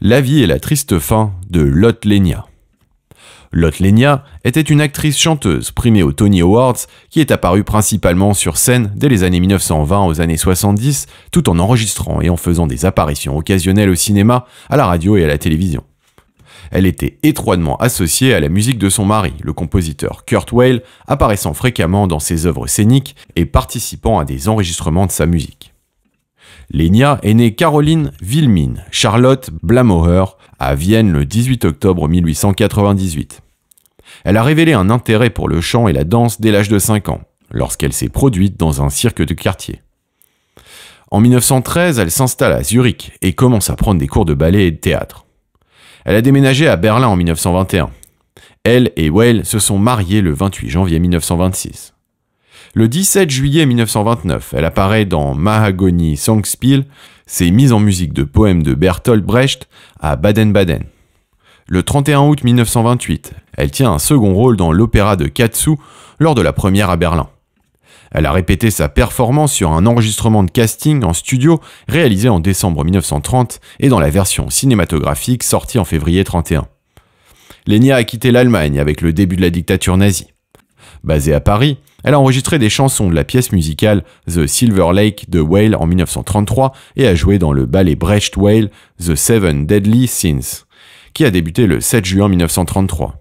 La vie et la triste fin de Lotte Lenia. Lotte Lenia était une actrice chanteuse primée aux Tony Awards qui est apparue principalement sur scène dès les années 1920 aux années 70 tout en enregistrant et en faisant des apparitions occasionnelles au cinéma, à la radio et à la télévision. Elle était étroitement associée à la musique de son mari, le compositeur Kurt Weill, apparaissant fréquemment dans ses œuvres scéniques et participant à des enregistrements de sa musique. Lénia est née Caroline Wilmine, Charlotte Blamauer, à Vienne le 18 octobre 1898. Elle a révélé un intérêt pour le chant et la danse dès l'âge de 5 ans, lorsqu'elle s'est produite dans un cirque de quartier. En 1913, elle s'installe à Zurich et commence à prendre des cours de ballet et de théâtre. Elle a déménagé à Berlin en 1921. Elle et Weil se sont mariés le 28 janvier 1926. Le 17 juillet 1929, elle apparaît dans Mahagoni Songspiel, ses mises en musique de poèmes de Bertolt Brecht à Baden-Baden. Le 31 août 1928, elle tient un second rôle dans l'opéra de Katsu lors de la première à Berlin. Elle a répété sa performance sur un enregistrement de casting en studio réalisé en décembre 1930 et dans la version cinématographique sortie en février 31. Lenia a quitté l'Allemagne avec le début de la dictature nazie. Basée à Paris, elle a enregistré des chansons de la pièce musicale The Silver Lake de Whale en 1933 et a joué dans le ballet Brecht Whale The Seven Deadly Sins, qui a débuté le 7 juin 1933.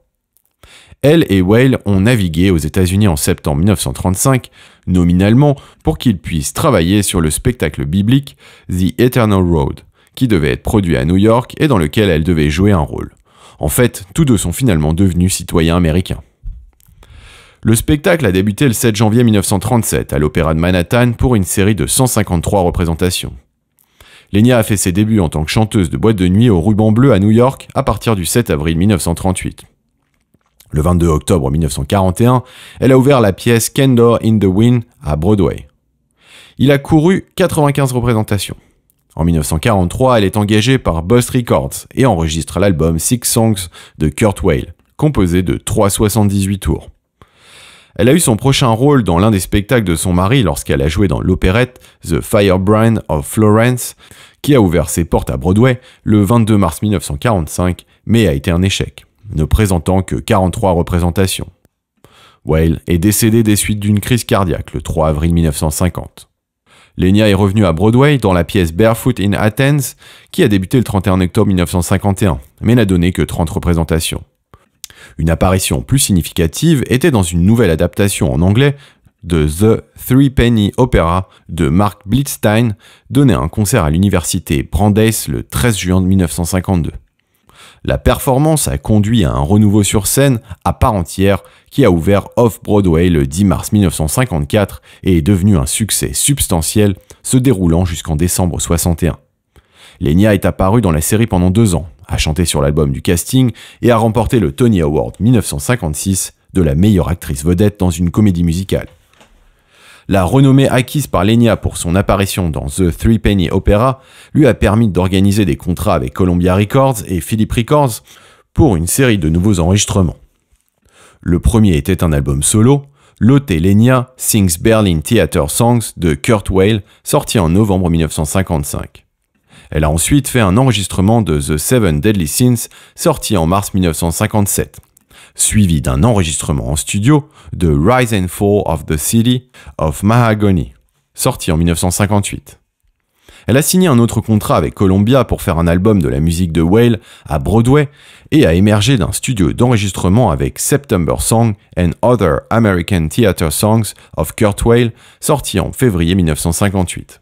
Elle et Whale ont navigué aux États-Unis en septembre 1935, nominalement pour qu'ils puissent travailler sur le spectacle biblique The Eternal Road, qui devait être produit à New York et dans lequel elle devait jouer un rôle. En fait, tous deux sont finalement devenus citoyens américains. Le spectacle a débuté le 7 janvier 1937 à l'Opéra de Manhattan pour une série de 153 représentations. Lenia a fait ses débuts en tant que chanteuse de boîte de nuit au ruban bleu à New York à partir du 7 avril 1938. Le 22 octobre 1941, elle a ouvert la pièce Candor in the Wind à Broadway. Il a couru 95 représentations. En 1943, elle est engagée par Bust Records et enregistre l'album Six Songs de Kurt Weill, composé de 378 tours. Elle a eu son prochain rôle dans l'un des spectacles de son mari lorsqu'elle a joué dans l'opérette The Firebrand of Florence, qui a ouvert ses portes à Broadway le 22 mars 1945, mais a été un échec, ne présentant que 43 représentations. Whale est décédé des suites d'une crise cardiaque le 3 avril 1950. Lenia est revenue à Broadway dans la pièce Barefoot in Athens, qui a débuté le 31 octobre 1951, mais n'a donné que 30 représentations. Une apparition plus significative était dans une nouvelle adaptation en anglais de The Three Penny Opera de Mark Blitzstein, donné à un concert à l'université Brandeis le 13 juin 1952. La performance a conduit à un renouveau sur scène à part entière qui a ouvert Off-Broadway le 10 mars 1954 et est devenu un succès substantiel se déroulant jusqu'en décembre 61. Lenya est apparue dans la série pendant deux ans, a chanté sur l'album du casting et a remporté le Tony Award 1956 de la meilleure actrice vedette dans une comédie musicale. La renommée acquise par Lenia pour son apparition dans The Three Penny Opera lui a permis d'organiser des contrats avec Columbia Records et Philip Records pour une série de nouveaux enregistrements. Le premier était un album solo, Lotte Lenia Sings Berlin Theater Songs de Kurt Weill, sorti en novembre 1955. Elle a ensuite fait un enregistrement de The Seven Deadly Sins, sorti en mars 1957, suivi d'un enregistrement en studio de Rise and Fall of the City of Mahagony, sorti en 1958. Elle a signé un autre contrat avec Columbia pour faire un album de la musique de Whale à Broadway et a émergé d'un studio d'enregistrement avec September Song and Other American Theater Songs of Kurt Whale, sorti en février 1958.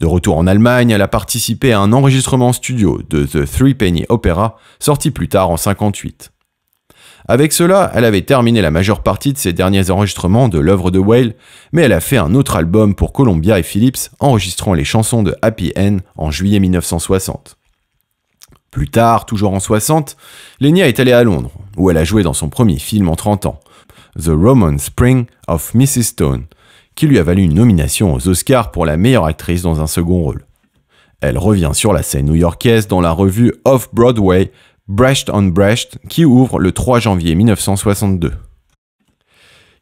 De retour en Allemagne, elle a participé à un enregistrement studio de The Three Penny Opera, sorti plus tard en 1958. Avec cela, elle avait terminé la majeure partie de ses derniers enregistrements de l'œuvre de Whale, mais elle a fait un autre album pour Columbia et Philips, enregistrant les chansons de Happy End en juillet 1960. Plus tard, toujours en 60, Lenia est allée à Londres, où elle a joué dans son premier film en 30 ans, The Roman Spring of Mrs. Stone, qui lui a valu une nomination aux Oscars pour la meilleure actrice dans un second rôle. Elle revient sur la scène new-yorkaise dans la revue Off-Broadway Brecht on Brecht qui ouvre le 3 janvier 1962.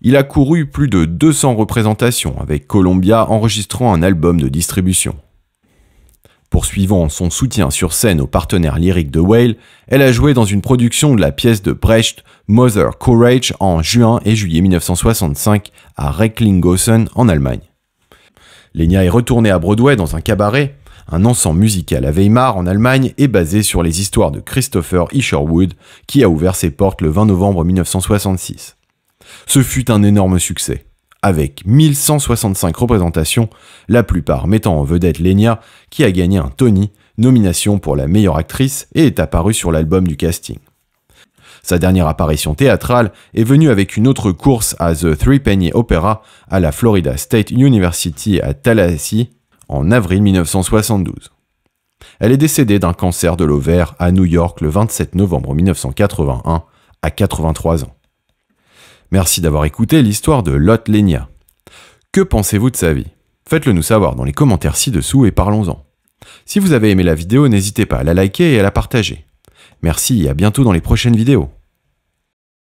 Il a couru plus de 200 représentations avec Columbia enregistrant un album de distribution. Poursuivant son soutien sur scène aux partenaires lyriques de Whale, elle a joué dans une production de la pièce de Brecht, Mother Courage, en juin et juillet 1965 à Recklinghausen en Allemagne. Lenia est retournée à Broadway dans un cabaret, un ensemble musical à Weimar en Allemagne et basé sur les histoires de Christopher Isherwood qui a ouvert ses portes le 20 novembre 1966. Ce fut un énorme succès avec 1165 représentations, la plupart mettant en vedette Lenia, qui a gagné un Tony, nomination pour la meilleure actrice et est apparue sur l'album du casting. Sa dernière apparition théâtrale est venue avec une autre course à The Three Penny Opera à la Florida State University à Tallahassee en avril 1972. Elle est décédée d'un cancer de l'ovaire à New York le 27 novembre 1981 à 83 ans. Merci d'avoir écouté l'histoire de Lot Lenia. Que pensez-vous de sa vie Faites-le nous savoir dans les commentaires ci-dessous et parlons-en. Si vous avez aimé la vidéo, n'hésitez pas à la liker et à la partager. Merci et à bientôt dans les prochaines vidéos.